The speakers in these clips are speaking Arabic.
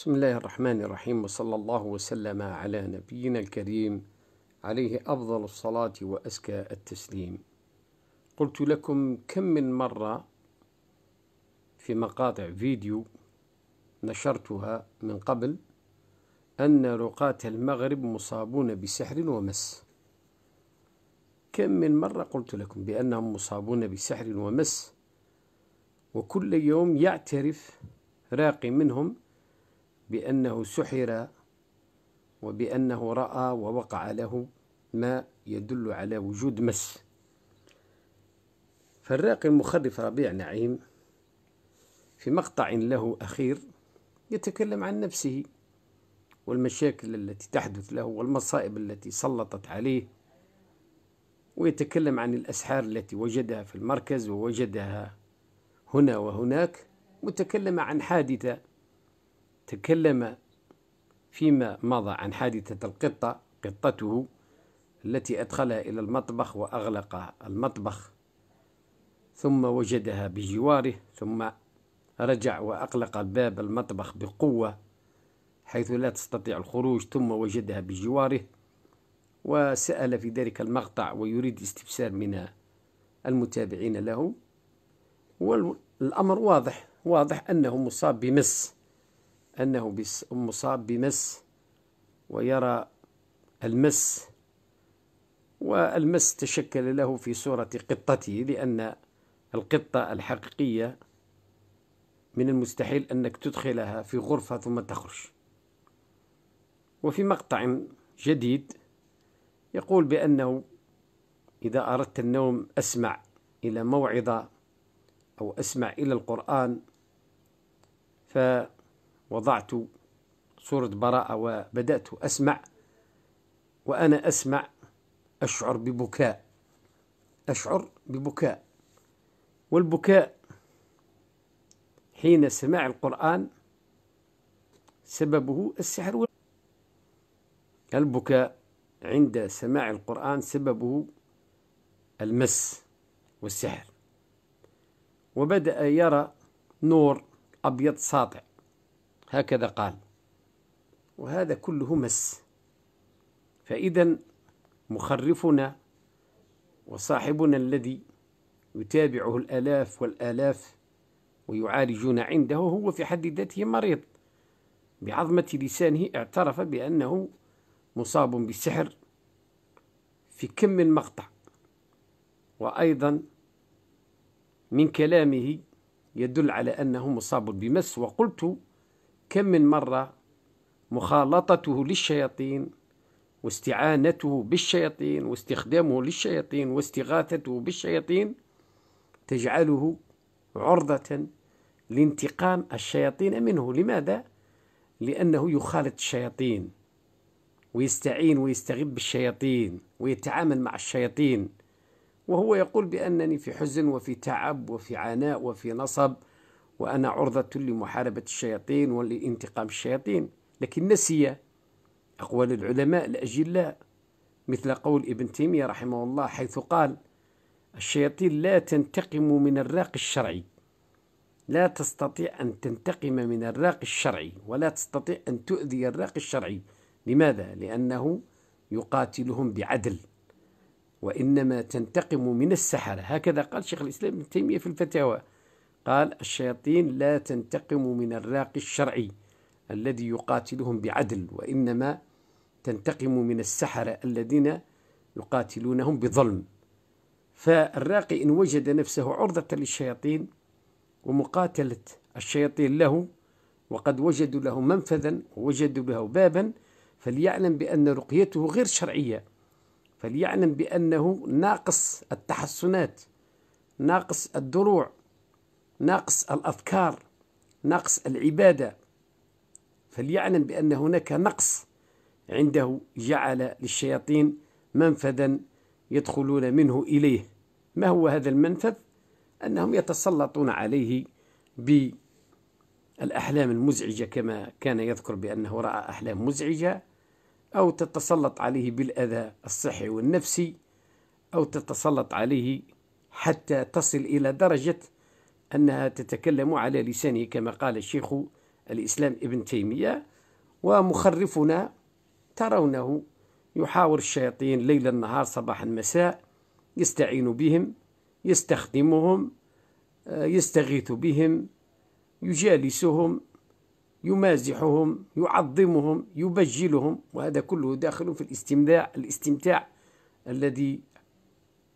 بسم الله الرحمن الرحيم وصلى الله وسلم على نبينا الكريم عليه افضل الصلاه وازكى التسليم قلت لكم كم من مره في مقاطع فيديو نشرتها من قبل ان رقاه المغرب مصابون بسحر ومس كم من مره قلت لكم بانهم مصابون بسحر ومس وكل يوم يعترف راقي منهم بأنه سحر وبأنه رأى ووقع له ما يدل على وجود مس فالراقي المخرف ربيع نعيم في مقطع له أخير يتكلم عن نفسه والمشاكل التي تحدث له والمصائب التي سلطت عليه ويتكلم عن الأسحار التي وجدها في المركز ووجدها هنا وهناك متكلم عن حادثة تكلم فيما مضى عن حادثة القطة قطته التي أدخلها إلى المطبخ وأغلق المطبخ ثم وجدها بجواره ثم رجع وأغلق باب المطبخ بقوة حيث لا تستطيع الخروج ثم وجدها بجواره وسأل في ذلك المقطع ويريد استفسار من المتابعين له والأمر واضح واضح أنه مصاب بمس أنه مصاب بمس ويرى المس والمس تشكل له في صورة قطته لأن القطة الحقيقية من المستحيل أنك تدخلها في غرفة ثم تخرج وفي مقطع جديد يقول بأنه إذا أردت النوم أسمع إلى موعظة أو أسمع إلى القرآن ف وضعت صورة براءة وبدأت أسمع وأنا أسمع أشعر ببكاء أشعر ببكاء والبكاء حين سماع القرآن سببه السحر البكاء عند سماع القرآن سببه المس والسحر وبدأ يرى نور أبيض ساطع هكذا قال وهذا كله مس فإذا مخرفنا وصاحبنا الذي يتابعه الآلاف والآلاف ويعالجون عنده هو في حد ذاته مريض بعظمة لسانه اعترف بأنه مصاب بالسحر في كم من مقطع وأيضا من كلامه يدل على أنه مصاب بمس وقلت كم من مرة مخالطته للشياطين واستعانته بالشياطين واستخدامه للشياطين واستغاثته بالشياطين تجعله عرضة لانتقام الشياطين منه لماذا؟ لأنه يخالط الشياطين ويستعين ويستغب الشياطين ويتعامل مع الشياطين وهو يقول بأنني في حزن وفي تعب وفي عناء وفي نصب وأنا عرضة لمحاربة الشياطين ولانتقام الشياطين لكن نسي أقوال العلماء الأجلاء مثل قول ابن تيمية رحمه الله حيث قال الشياطين لا تنتقم من الراقي الشرعي لا تستطيع أن تنتقم من الراقي الشرعي ولا تستطيع أن تؤذي الراقي الشرعي لماذا؟ لأنه يقاتلهم بعدل وإنما تنتقم من السحرة هكذا قال شيخ الإسلام ابن تيمية في الفتاوى قال الشياطين لا تنتقم من الراقي الشرعي الذي يقاتلهم بعدل وإنما تنتقم من السحرة الذين يقاتلونهم بظلم فالراقي إن وجد نفسه عرضة للشياطين ومقاتلة الشياطين له وقد وجدوا له منفذا ووجدوا له بابا فليعلم بأن رقيته غير شرعية فليعلم بأنه ناقص التحصنات ناقص الدروع نقص الأذكار نقص العبادة فليعلم بأن هناك نقص عنده جعل للشياطين منفذا يدخلون منه إليه ما هو هذا المنفذ؟ أنهم يتسلطون عليه بالأحلام المزعجة كما كان يذكر بأنه رأى أحلام مزعجة أو تتسلط عليه بالأذى الصحي والنفسي أو تتسلط عليه حتى تصل إلى درجة أنها تتكلم على لسانه كما قال الشيخ الإسلام ابن تيمية ومخرفنا ترونه يحاور الشياطين ليل النهار صباح المساء يستعين بهم يستخدمهم آه، يستغيث بهم يجالسهم يمازحهم يعظمهم يبجلهم وهذا كله داخل في الاستمتاع الاستمتاع الذي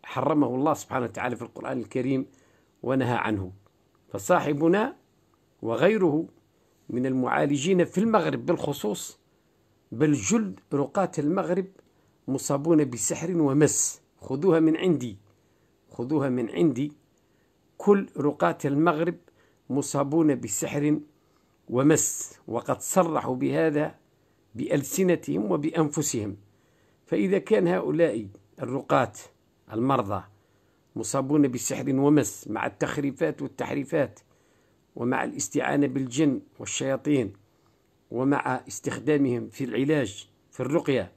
حرمه الله سبحانه وتعالى في القرآن الكريم ونهى عنه فصاحبنا وغيره من المعالجين في المغرب بالخصوص بل جلد رقاة المغرب مصابون بسحر ومس خذوها من عندي خذوها من عندي كل رقاة المغرب مصابون بسحر ومس وقد صرحوا بهذا بألسنتهم وبأنفسهم فإذا كان هؤلاء الرقاة المرضى مصابون بسحر ومس مع التخريفات والتحريفات ومع الاستعانة بالجن والشياطين ومع استخدامهم في العلاج في الرقية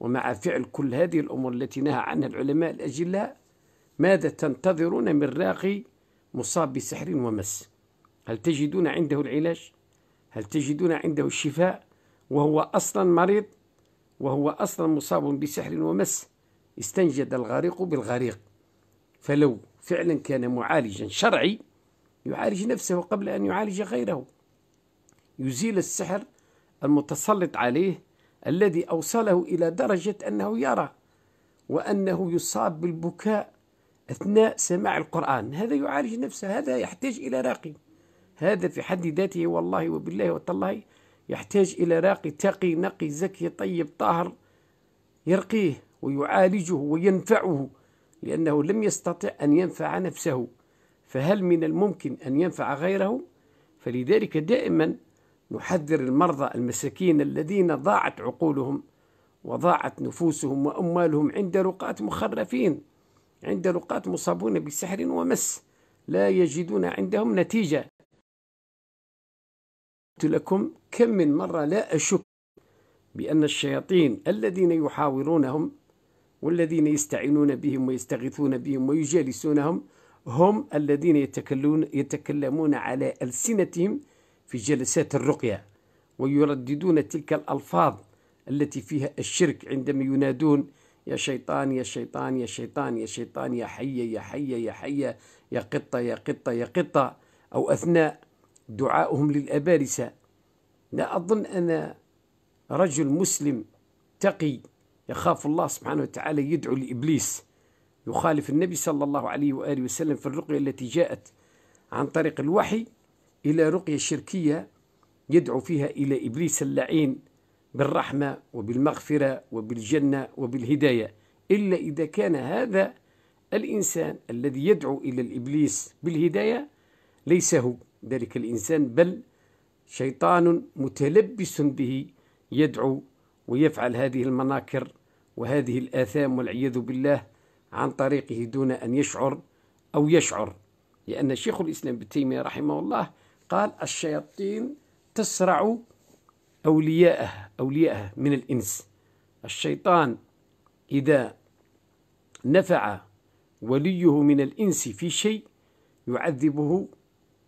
ومع فعل كل هذه الأمور التي نهى عنها العلماء الأجلاء ماذا تنتظرون من راقي مصاب بسحر ومس هل تجدون عنده العلاج هل تجدون عنده الشفاء وهو أصلا مريض وهو أصلا مصاب بسحر ومس استنجد الغريق بالغريق فلو فعلا كان معالجا شرعي يعالج نفسه قبل أن يعالج غيره يزيل السحر المتسلط عليه الذي أوصله إلى درجة أنه يرى وأنه يصاب بالبكاء أثناء سماع القرآن هذا يعالج نفسه هذا يحتاج إلى راقي هذا في حد ذاته والله وبالله وتالله يحتاج إلى راقي تقي نقي زكي طيب طاهر يرقيه ويعالجه وينفعه لأنه لم يستطع أن ينفع نفسه فهل من الممكن أن ينفع غيره؟ فلذلك دائما نحذر المرضى المساكين الذين ضاعت عقولهم وضاعت نفوسهم وأموالهم عند رقاة مخرفين عند رقاة مصابون بسحر ومس لا يجدون عندهم نتيجة قلت لكم كم من مرة لا أشك بأن الشياطين الذين يحاورونهم والذين يستعينون بهم ويستغيثون بهم ويجالسونهم هم الذين يتكلمون, يتكلمون على ألسنتهم في جلسات الرقية ويرددون تلك الألفاظ التي فيها الشرك عندما ينادون يا شيطان يا شيطان يا شيطان يا شيطان يا حي يا حي يا حي يا قطة يا قطة يا قطة أو أثناء دعائهم للأبارسة لا أظن أن رجل مسلم تقي يخاف الله سبحانه وتعالى يدعو لابليس يخالف النبي صلى الله عليه واله وسلم في الرقيه التي جاءت عن طريق الوحي الى رقيه شركيه يدعو فيها الى ابليس اللعين بالرحمه وبالمغفره وبالجنه وبالهدايه الا اذا كان هذا الانسان الذي يدعو الى الابليس بالهدايه ليس هو ذلك الانسان بل شيطان متلبس به يدعو ويفعل هذه المناكر وهذه الآثام والعياذ بالله عن طريقه دون أن يشعر أو يشعر لأن شيخ الإسلام ابن تيمية رحمه الله قال الشياطين تسرع أولياءه أولياءه من الإنس الشيطان إذا نفع وليه من الإنس في شيء يعذبه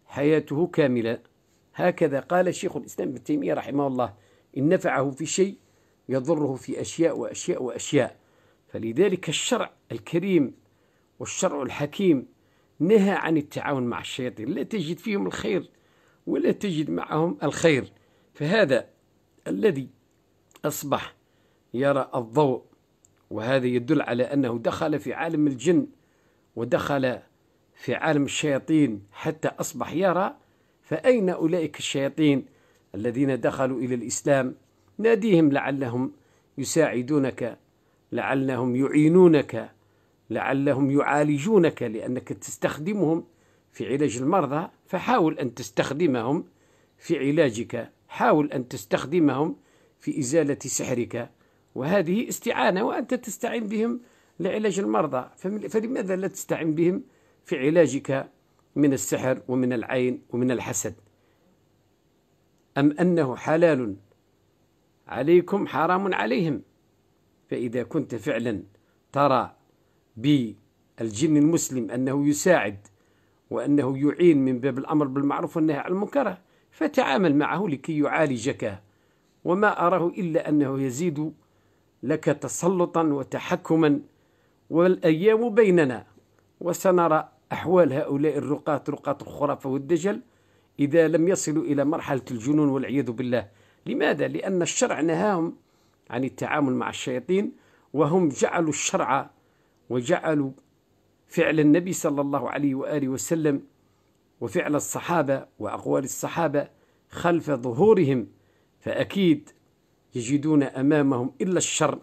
حياته كاملة هكذا قال شيخ الإسلام ابن تيمية رحمه الله إن نفعه في شيء يضره في أشياء وأشياء وأشياء فلذلك الشرع الكريم والشرع الحكيم نهى عن التعاون مع الشياطين لا تجد فيهم الخير ولا تجد معهم الخير فهذا الذي أصبح يرى الضوء وهذا يدل على أنه دخل في عالم الجن ودخل في عالم الشياطين حتى أصبح يرى فأين أولئك الشياطين الذين دخلوا إلى الإسلام ناديهم لعلهم يساعدونك لعلهم يعينونك لعلهم يعالجونك لأنك تستخدمهم في علاج المرضى فحاول أن تستخدمهم في علاجك حاول أن تستخدمهم في إزالة سحرك وهذه استعانة وأنت تستعين بهم لعلاج المرضى فلماذا لا تستعين بهم في علاجك من السحر ومن العين ومن الحسد أم أنه حلال عليكم حرام عليهم فإذا كنت فعلا ترى بالجن المسلم أنه يساعد وأنه يعين من باب الأمر بالمعروف والنهي عن المنكر فتعامل معه لكي يعالجك وما أراه إلا أنه يزيد لك تسلطا وتحكما والأيام بيننا وسنرى أحوال هؤلاء الرقاة رقاة الخرافة والدجل إذا لم يصلوا إلى مرحلة الجنون والعياذ بالله لماذا؟ لأن الشرع نهاهم عن التعامل مع الشياطين وهم جعلوا الشرع وجعلوا فعل النبي صلى الله عليه وآله وسلم وفعل الصحابة وأقوال الصحابة خلف ظهورهم فأكيد يجدون أمامهم إلا الشر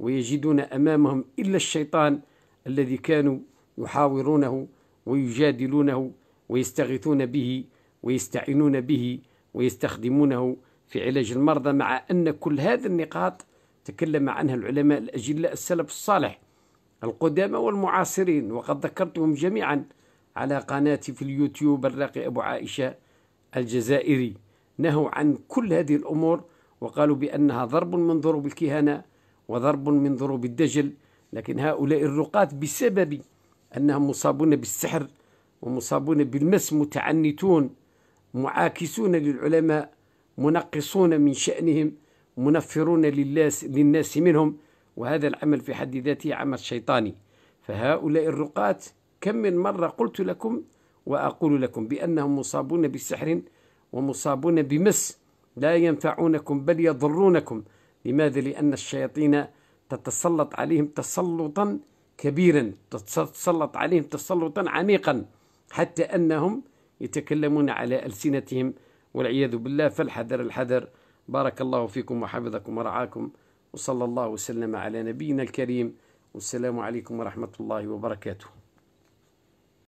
ويجدون أمامهم إلا الشيطان الذي كانوا يحاورونه ويجادلونه ويستغيثون به ويستعينون به ويستخدمونه في علاج المرضى مع أن كل هذه النقاط تكلم عنها العلماء الأجلاء السلف الصالح القدامى والمعاصرين وقد ذكرتهم جميعا على قناتي في اليوتيوب الراقي أبو عائشة الجزائري نهوا عن كل هذه الأمور وقالوا بأنها ضرب من ضروب الكهانة وضرب من ضروب الدجل لكن هؤلاء الرقاة بسبب أنهم مصابون بالسحر ومصابون بالمس متعنتون معاكسون للعلماء منقصون من شأنهم منفرون للناس, للناس منهم وهذا العمل في حد ذاته عمل شيطاني فهؤلاء الرقاة كم من مرة قلت لكم وأقول لكم بأنهم مصابون بسحر ومصابون بمس لا ينفعونكم بل يضرونكم لماذا؟ لأن الشياطين تتسلط عليهم تسلطا كبيرا تتسلط عليهم تسلطا عميقا حتى أنهم يتكلمون على ألسنتهم والعياذ بالله فالحذر الحذر بارك الله فيكم وحفظكم ورعاكم وصلى الله وسلم على نبينا الكريم والسلام عليكم ورحمة الله وبركاته